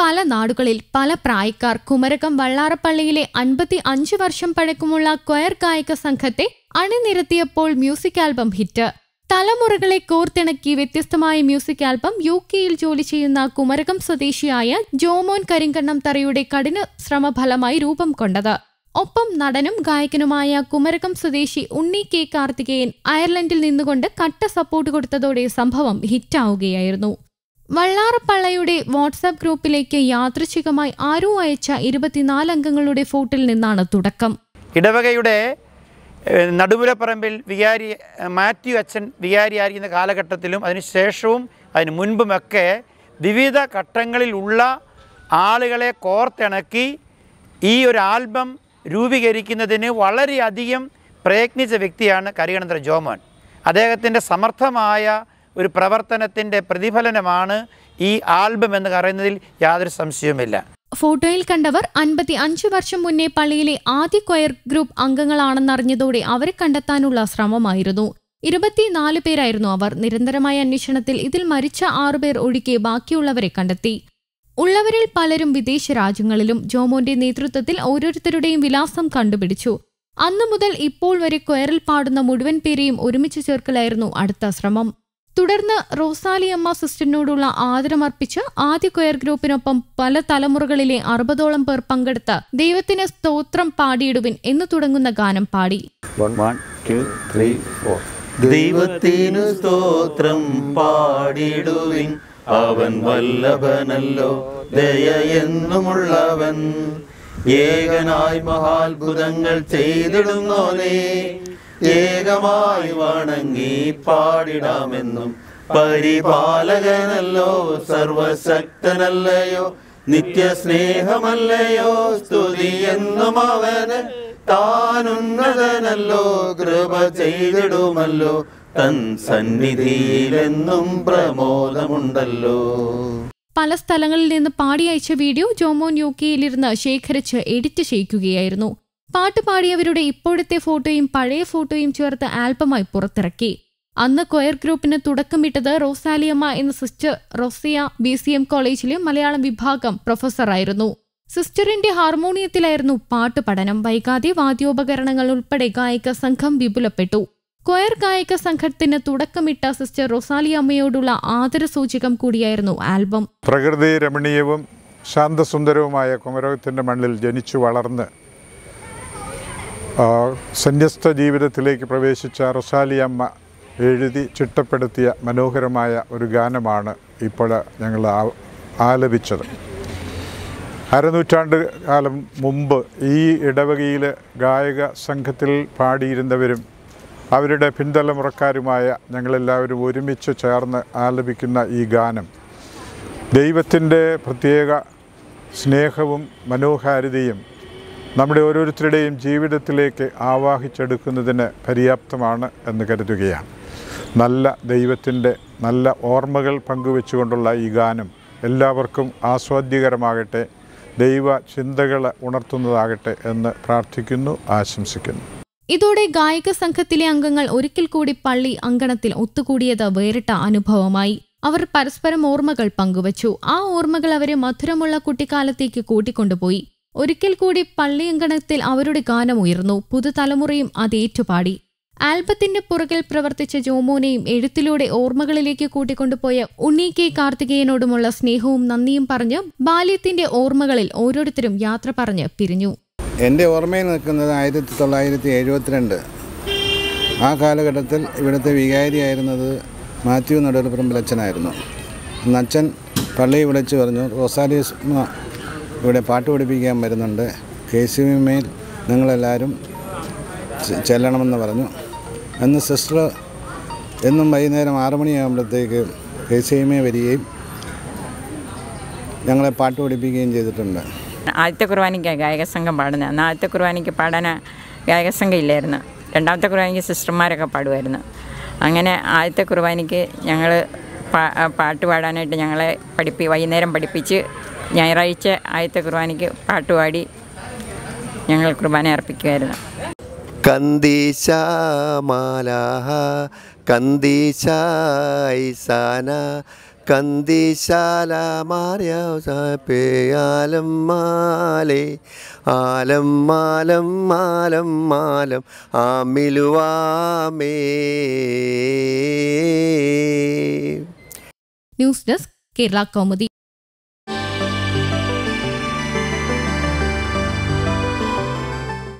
പല നാടുകളിൽ പല പ്രായക്കാർ കുമരകം വള്ളാറപ്പള്ളിയിലെ അൻപത്തി അഞ്ചു വർഷം പഴക്കമുള്ള ക്വയർ ഗായക സംഘത്തെ അണിനിരത്തിയപ്പോൾ മ്യൂസിക് ആൽബം ഹിറ്റ് തലമുറകളെ കോർത്തിണക്കി വ്യത്യസ്തമായ മ്യൂസിക് ആൽബം യു കെയിൽ ജോലി ചെയ്യുന്ന കുമരകം സ്വദേശിയായ ജോമോൻ കരിങ്കണ്ണം തറയുടെ കഠിന ശ്രമഫലമായി രൂപം കൊണ്ടത് ഒപ്പം നടനും ഗായകനുമായ കുമരകം സ്വദേശി ഉണ്ണി കെ കാർത്തികേയൻ അയർലൻഡിൽ നിന്നുകൊണ്ട് കട്ട സപ്പോർട്ട് കൊടുത്തതോടെ സംഭവം ഹിറ്റാവുകയായിരുന്നു വള്ളാറപ്പള്ളയുടെ വാട്സാപ്പ് ഗ്രൂപ്പിലേക്ക് യാദൃച്ഛികമായി ആരോ അയച്ച ഇരുപത്തിനാല് അംഗങ്ങളുടെ ഫോട്ടിൽ നിന്നാണ് തുടക്കം ഇടവകയുടെ നടുപുരപ്പറമ്പിൽ വികാരി മാത്യു അച്ഛൻ ആയിരിക്കുന്ന കാലഘട്ടത്തിലും അതിനുശേഷവും അതിന് മുൻപുമൊക്കെ വിവിധ ഘട്ടങ്ങളിലുള്ള ആളുകളെ കോർത്തിണക്കി ഈ ഒരു ആൽബം രൂപീകരിക്കുന്നതിന് വളരെയധികം പ്രയത്നിച്ച വ്യക്തിയാണ് കരികണന്ദ്ര ജോമോൻ അദ്ദേഹത്തിൻ്റെ സമർത്ഥമായ ഒരു പ്രവർത്തനത്തിന്റെ പ്രതിഫലനമാണ് ഈ ആൽബം എന്ന് പറയുന്നതിൽ യാതൊരു സംശയവുമില്ല ഫോട്ടോയിൽ കണ്ടവർ അൻപത്തി അഞ്ചു വർഷം മുന്നേ പള്ളിയിലെ ആദ്യ കൊയർ ഗ്രൂപ്പ് അംഗങ്ങളാണെന്നറിഞ്ഞതോടെ അവരെ കണ്ടെത്താനുള്ള ശ്രമമായിരുന്നു ഇരുപത്തിനാല് പേരായിരുന്നു അവർ നിരന്തരമായ അന്വേഷണത്തിൽ ഇതിൽ മരിച്ച ആറുപേർ ഒഴികെ ബാക്കിയുള്ളവരെ കണ്ടെത്തി ഉള്ളവരിൽ പലരും വിദേശ രാജ്യങ്ങളിലും ജോമോന്റെ നേതൃത്വത്തിൽ ഓരോരുത്തരുടെയും വിലാസം കണ്ടുപിടിച്ചു അന്നു മുതൽ ഇപ്പോൾ വരെ കൊയറിൽ പാടുന്ന മുഴുവൻ പേരെയും ഒരുമിച്ച് ചേർക്കലായിരുന്നു അടുത്ത ശ്രമം തുടർന്ന് റോസാലിയമ്മ സിസ്റ്ററിനോടുള്ള ആദരമർപ്പിച്ച് ആദ്യ കൊയർ ഗ്രൂപ്പിനൊപ്പം പല തലമുറകളിലെ അറുപതോളം പേർ പങ്കെടുത്ത് ദൈവത്തിന് സ്തോത്രം പാടിയിടുവിൻ എന്ന് തുടങ്ങുന്ന ഗാനം പാടി ദൈവത്തിനു സ്തോത്രം പാടിയിടുവിൻ അവൻ വല്ലഭനല്ലോ ദയ എന്നുമുള്ളവൻ ഏകനായി മഹാത്ഭുതങ്ങൾ ചെയ്തിടുന്നോനെ ഏകമായി വണങ്ങി പാടിടാമെന്നും പരിപാലകനല്ലോ സർവശക്തനല്ലയോ നിത്യസ്നേഹമല്ലയോ സ്തുതി എന്നും അവന് താനുന്നതനല്ലോ കൃപ ചെയ്തിടുമല്ലോ തൻ സന്നിധിയിലെന്നും പ്രമോദമുണ്ടല്ലോ പല സ്ഥലങ്ങളിൽ നിന്ന് അയച്ച വീഡിയോ ജോമോൻ യു കെയിലിരുന്ന് ശേഖരിച്ച് എഡിറ്റ് ചെയ്യിക്കുകയായിരുന്നു പാട്ട് പാടിയവരുടെ ഇപ്പോഴത്തെ ഫോട്ടോയും പഴയ ഫോട്ടോയും ചേർത്ത് ആൽബമായി പുറത്തിറക്കി അന്ന് കൊയർ ഗ്രൂപ്പിന് തുടക്കമിട്ടത് റോസാലിയമ്മ എന്ന sister Rosia B C M കോളേജിലെ മലയാളം വിഭാഗം പ്രൊഫസറായിരുന്നു സിസ്റ്ററിന്റെ ഹാർമോണിയത്തിലായിരുന്നു പാട്ട് പഠനം വൈകാതെ വാദ്യോപകരണങ്ങൾ ഉൾപ്പെടെ ഗായക സംഘം വിപുലപ്പെട്ടു കൊയർ ഗായക സംഘത്തിന് തുടക്കമിട്ട സിസ്റ്റർ റൊസാലി അമ്മയോടുള്ള ആദരസൂചകം കൂടിയായിരുന്നു ആൽബം പ്രകൃതി രമണീയവും ശാന്തസുന്ദരവുമായ കുമരകത്തിൻ്റെ മണ്ണിൽ ജനിച്ചു വളർന്ന് സന്യസ്ത ജീവിതത്തിലേക്ക് പ്രവേശിച്ച റൊസാലി അമ്മ എഴുതി ചിട്ടപ്പെടുത്തിയ മനോഹരമായ ഒരു ഗാനമാണ് ഇപ്പോൾ ഞങ്ങൾ ആലപിച്ചത് അരനൂറ്റാണ്ട് കാലം മുമ്പ് ഈ ഇടവകയിൽ ഗായക സംഘത്തിൽ പാടിയിരുന്നവരും അവരുടെ പിൻതലമുറക്കാരുമായ ഞങ്ങളെല്ലാവരും ഒരുമിച്ച് ചേർന്ന് ആലപിക്കുന്ന ഈ ഗാനം ദൈവത്തിൻ്റെ പ്രത്യേക സ്നേഹവും മനോഹാരിതയും നമ്മുടെ ഓരോരുത്തരുടെയും ജീവിതത്തിലേക്ക് ആവാഹിച്ചെടുക്കുന്നതിന് പര്യാപ്തമാണ് എന്ന് കരുതുകയാണ് നല്ല ദൈവത്തിൻ്റെ നല്ല ഓർമ്മകൾ പങ്കുവെച്ചുകൊണ്ടുള്ള ഈ ഗാനം എല്ലാവർക്കും ആസ്വാദ്യകരമാകട്ടെ ദൈവ ചിന്തകൾ ഉണർത്തുന്നതാകട്ടെ എന്ന് പ്രാർത്ഥിക്കുന്നു ആശംസിക്കുന്നു ഇതോടെ ഗായക സംഘത്തിലെ അംഗങ്ങൾ ഒരിക്കൽ കൂടി പള്ളി അങ്കണത്തിൽ ഒത്തുകൂടിയത് വേറിട്ട അനുഭവമായി അവർ പരസ്പരം ഓർമ്മകൾ പങ്കുവച്ചു ആ ഓർമ്മകൾ അവരെ മധുരമുള്ള കുട്ടിക്കാലത്തേക്ക് കൂട്ടിക്കൊണ്ടുപോയി ഒരിക്കൽ കൂടി പള്ളി അങ്കണത്തിൽ അവരുടെ ഗാനം ഉയർന്നു പുതുതലമുറയും അതേറ്റുപാടി ആൽബത്തിന്റെ പുറകിൽ പ്രവർത്തിച്ച ജോമോനെയും എഴുത്തിലൂടെ ഓർമ്മകളിലേക്ക് കൂട്ടിക്കൊണ്ടുപോയ ഉണ്ണി കെ കാർത്തികേയനോടുമുള്ള സ്നേഹവും നന്ദിയും പറഞ്ഞ് ബാല്യത്തിന്റെ ഓർമ്മകളിൽ ഓരോരുത്തരും യാത്ര പറഞ്ഞ് പിരിഞ്ഞു എൻ്റെ ഓർമ്മയിൽ നിൽക്കുന്നത് ആയിരത്തി തൊള്ളായിരത്തി എഴുപത്തിരണ്ട് ആ കാലഘട്ടത്തിൽ ഇവിടുത്തെ വികാരിയായിരുന്നത് മാത്യു നടുവൽപ്പറമ്പിൽ അച്ഛനായിരുന്നു അച്ഛൻ പള്ളിയിൽ വിളിച്ചു പറഞ്ഞു റോസാലിയസ് ഇവിടെ പാട്ട് പഠിപ്പിക്കാൻ വരുന്നുണ്ട് കെ സി മേൽ നിങ്ങളെല്ലാവരും ചെല്ലണമെന്ന് പറഞ്ഞു അന്ന് സിസ്റ്റർ എന്നും വൈകുന്നേരം ആറു മണിയാകുമ്പോഴത്തേക്ക് കെ സി എ വരികയും ഞങ്ങളെ പാട്ട് പഠിപ്പിക്കുകയും ചെയ്തിട്ടുണ്ട് ആദ്യത്തെ കുർബാനയ്ക്ക് ഗായക സംഘം പാടുന്നത് അന്ന് ആദ്യത്തെ കുർബാനയ്ക്ക് പാടാൻ ഗായക സംഘം ഇല്ലായിരുന്നു രണ്ടാമത്തെ കുർബാനയ്ക്ക് സിസ്റ്റർമാരൊക്കെ പാടുമായിരുന്നു അങ്ങനെ ആദ്യത്തെ കുർബാനയ്ക്ക് ഞങ്ങൾ പാട്ട് പാടാനായിട്ട് ഞങ്ങളെ പഠിപ്പി വൈകുന്നേരം പഠിപ്പിച്ച് ഞായറാഴ്ച ആദ്യത്തെ കുർബാനയ്ക്ക് പാടി ഞങ്ങൾ കുർബാന അർപ്പിക്കുമായിരുന്നു കന്ദീശാമാല കന്ദീശായിസാന കന്തിശാല മാറിയാലം മാലേ ആലം മാലം മാലം മാലം ആമിലുവാമേ ന്യൂസ് ഡെസ്ക് കേരള കൗമുദി